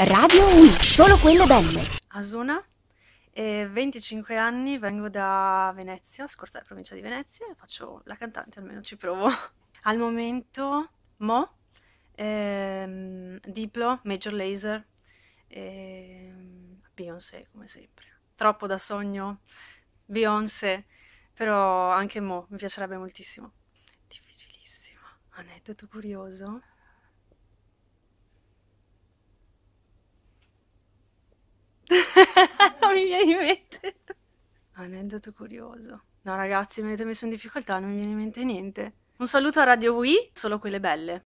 Radio Wii, solo quelle belle. Asuna, eh, 25 anni, vengo da Venezia, scorsa provincia di Venezia, faccio la cantante, almeno ci provo. Al momento, Mo, ehm, Diplo, Major Laser, ehm, Beyoncé come sempre. Troppo da sogno, Beyoncé, però anche Mo, mi piacerebbe moltissimo. Difficilissimo. Aneddoto curioso. aneddoto curioso. No ragazzi, mi avete messo in difficoltà, non mi viene in mente niente. Un saluto a Radio Wii, solo quelle belle.